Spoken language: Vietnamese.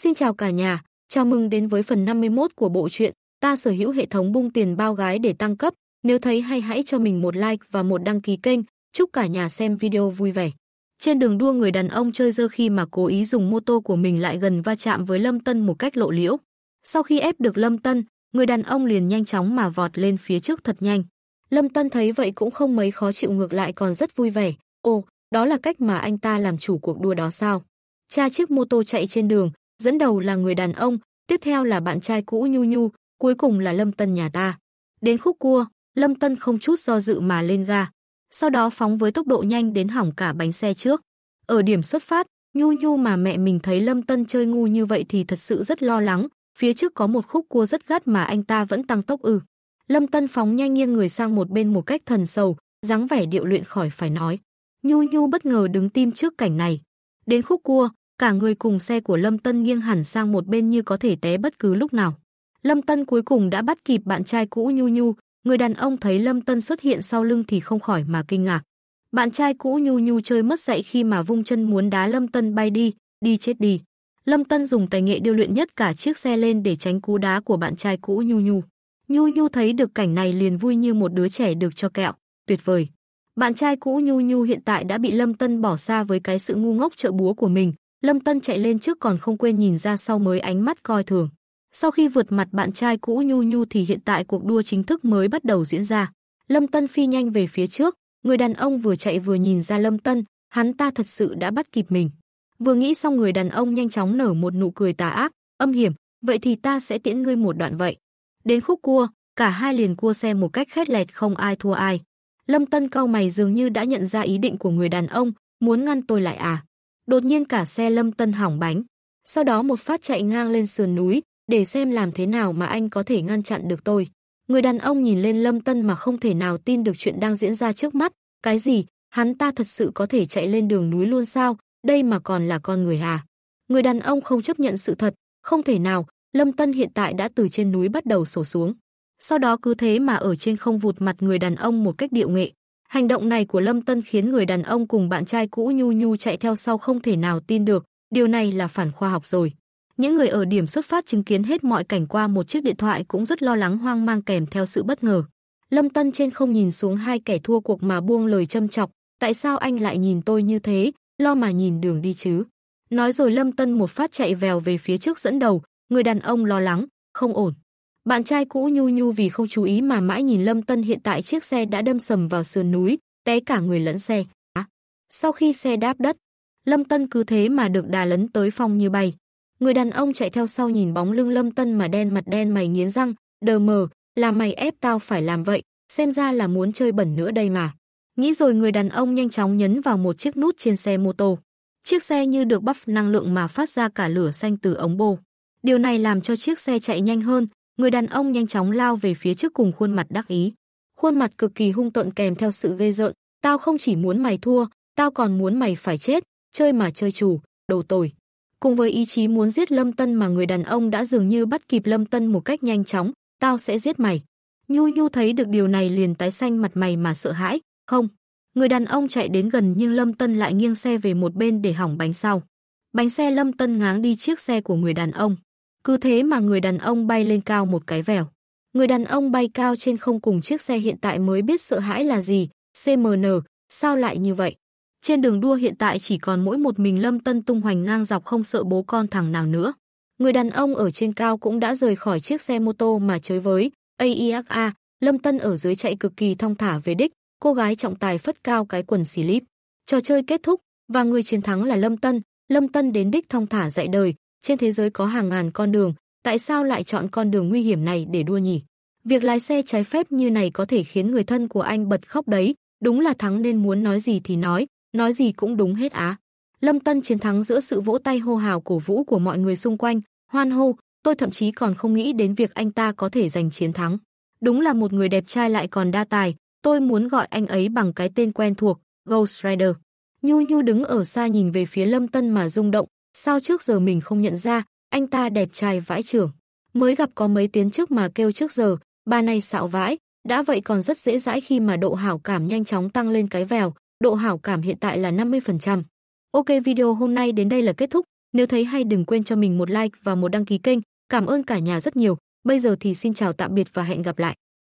Xin chào cả nhà, chào mừng đến với phần 51 của bộ truyện Ta sở hữu hệ thống bung tiền bao gái để tăng cấp. Nếu thấy hay hãy cho mình một like và một đăng ký kênh. Chúc cả nhà xem video vui vẻ. Trên đường đua người đàn ông chơi dơ khi mà cố ý dùng mô tô của mình lại gần va chạm với Lâm Tân một cách lộ liễu. Sau khi ép được Lâm Tân, người đàn ông liền nhanh chóng mà vọt lên phía trước thật nhanh. Lâm Tân thấy vậy cũng không mấy khó chịu ngược lại còn rất vui vẻ. Ồ, đó là cách mà anh ta làm chủ cuộc đua đó sao? Cha chiếc mô tô chạy trên đường, dẫn đầu là người đàn ông, tiếp theo là bạn trai cũ Nhu Nhu, cuối cùng là Lâm Tân nhà ta. Đến khúc cua, Lâm Tân không chút do dự mà lên ga, sau đó phóng với tốc độ nhanh đến hỏng cả bánh xe trước. Ở điểm xuất phát, Nhu Nhu mà mẹ mình thấy Lâm Tân chơi ngu như vậy thì thật sự rất lo lắng, phía trước có một khúc cua rất gắt mà anh ta vẫn tăng tốc ư. Lâm Tân phóng nhanh nghiêng người sang một bên một cách thần sầu, dáng vẻ điệu luyện khỏi phải nói. Nhu Nhu bất ngờ đứng tim trước cảnh này. Đến khúc cua, Cả người cùng xe của Lâm Tân nghiêng hẳn sang một bên như có thể té bất cứ lúc nào. Lâm Tân cuối cùng đã bắt kịp bạn trai cũ Nhu Nhu, người đàn ông thấy Lâm Tân xuất hiện sau lưng thì không khỏi mà kinh ngạc. Bạn trai cũ Nhu Nhu chơi mất dạy khi mà vung chân muốn đá Lâm Tân bay đi, đi chết đi. Lâm Tân dùng tài nghệ điều luyện nhất cả chiếc xe lên để tránh cú đá của bạn trai cũ Nhu Nhu. Nhu Nhu thấy được cảnh này liền vui như một đứa trẻ được cho kẹo, tuyệt vời. Bạn trai cũ Nhu Nhu hiện tại đã bị Lâm Tân bỏ xa với cái sự ngu ngốc trợ búa của mình, Lâm Tân chạy lên trước còn không quên nhìn ra sau mới ánh mắt coi thường. Sau khi vượt mặt bạn trai cũ Nhu Nhu thì hiện tại cuộc đua chính thức mới bắt đầu diễn ra. Lâm Tân phi nhanh về phía trước, người đàn ông vừa chạy vừa nhìn ra Lâm Tân, hắn ta thật sự đã bắt kịp mình. Vừa nghĩ xong người đàn ông nhanh chóng nở một nụ cười tà ác, âm hiểm, vậy thì ta sẽ tiễn ngươi một đoạn vậy. Đến khúc cua, cả hai liền cua xe một cách khét lẹt không ai thua ai. Lâm Tân cau mày dường như đã nhận ra ý định của người đàn ông, muốn ngăn tôi lại à đột nhiên cả xe Lâm Tân hỏng bánh. Sau đó một phát chạy ngang lên sườn núi, để xem làm thế nào mà anh có thể ngăn chặn được tôi. Người đàn ông nhìn lên Lâm Tân mà không thể nào tin được chuyện đang diễn ra trước mắt. Cái gì? Hắn ta thật sự có thể chạy lên đường núi luôn sao? Đây mà còn là con người à? Người đàn ông không chấp nhận sự thật. Không thể nào, Lâm Tân hiện tại đã từ trên núi bắt đầu sổ xuống. Sau đó cứ thế mà ở trên không vụt mặt người đàn ông một cách điệu nghệ. Hành động này của Lâm Tân khiến người đàn ông cùng bạn trai cũ Nhu Nhu chạy theo sau không thể nào tin được, điều này là phản khoa học rồi. Những người ở điểm xuất phát chứng kiến hết mọi cảnh qua một chiếc điện thoại cũng rất lo lắng hoang mang kèm theo sự bất ngờ. Lâm Tân trên không nhìn xuống hai kẻ thua cuộc mà buông lời châm chọc, tại sao anh lại nhìn tôi như thế, lo mà nhìn đường đi chứ. Nói rồi Lâm Tân một phát chạy vèo về phía trước dẫn đầu, người đàn ông lo lắng, không ổn. Bạn trai cũ Nhu Nhu vì không chú ý mà mãi nhìn Lâm Tân hiện tại chiếc xe đã đâm sầm vào sườn núi, té cả người lẫn xe. À, sau khi xe đáp đất, Lâm Tân cứ thế mà được đà lấn tới phong như bay. Người đàn ông chạy theo sau nhìn bóng lưng Lâm Tân mà đen mặt đen mày nghiến răng, đờ mờ, là mày ép tao phải làm vậy, xem ra là muốn chơi bẩn nữa đây mà. Nghĩ rồi người đàn ông nhanh chóng nhấn vào một chiếc nút trên xe mô tô. Chiếc xe như được bắp năng lượng mà phát ra cả lửa xanh từ ống bô. Điều này làm cho chiếc xe chạy nhanh hơn, Người đàn ông nhanh chóng lao về phía trước cùng khuôn mặt đắc ý. Khuôn mặt cực kỳ hung tợn kèm theo sự ghê rợn, tao không chỉ muốn mày thua, tao còn muốn mày phải chết, chơi mà chơi chủ, đồ tồi. Cùng với ý chí muốn giết Lâm Tân mà người đàn ông đã dường như bắt kịp Lâm Tân một cách nhanh chóng, tao sẽ giết mày. Nhu Nhu thấy được điều này liền tái xanh mặt mày mà sợ hãi, không. Người đàn ông chạy đến gần nhưng Lâm Tân lại nghiêng xe về một bên để hỏng bánh sau. Bánh xe Lâm Tân ngáng đi chiếc xe của người đàn ông. Cứ thế mà người đàn ông bay lên cao một cái vèo. Người đàn ông bay cao trên không cùng chiếc xe hiện tại mới biết sợ hãi là gì, CMN, sao lại như vậy? Trên đường đua hiện tại chỉ còn mỗi một mình Lâm Tân tung hoành ngang dọc không sợ bố con thằng nào nữa. Người đàn ông ở trên cao cũng đã rời khỏi chiếc xe mô tô mà chới với, AIFA, Lâm Tân ở dưới chạy cực kỳ thong thả về đích, cô gái trọng tài phất cao cái quần xì líp. Trò chơi kết thúc và người chiến thắng là Lâm Tân, Lâm Tân đến đích thong thả dạy đời, trên thế giới có hàng ngàn con đường, tại sao lại chọn con đường nguy hiểm này để đua nhỉ? Việc lái xe trái phép như này có thể khiến người thân của anh bật khóc đấy, đúng là thắng nên muốn nói gì thì nói, nói gì cũng đúng hết á. Lâm Tân chiến thắng giữa sự vỗ tay hô hào cổ vũ của mọi người xung quanh, hoan hô, tôi thậm chí còn không nghĩ đến việc anh ta có thể giành chiến thắng. Đúng là một người đẹp trai lại còn đa tài, tôi muốn gọi anh ấy bằng cái tên quen thuộc, Ghost Rider. Nhu Nhu đứng ở xa nhìn về phía Lâm Tân mà rung động, Sao trước giờ mình không nhận ra, anh ta đẹp trai vãi trưởng. Mới gặp có mấy tiếng trước mà kêu trước giờ, bà này xạo vãi, đã vậy còn rất dễ dãi khi mà độ hảo cảm nhanh chóng tăng lên cái vèo, độ hảo cảm hiện tại là 50%. Ok video hôm nay đến đây là kết thúc, nếu thấy hay đừng quên cho mình một like và một đăng ký kênh, cảm ơn cả nhà rất nhiều, bây giờ thì xin chào tạm biệt và hẹn gặp lại.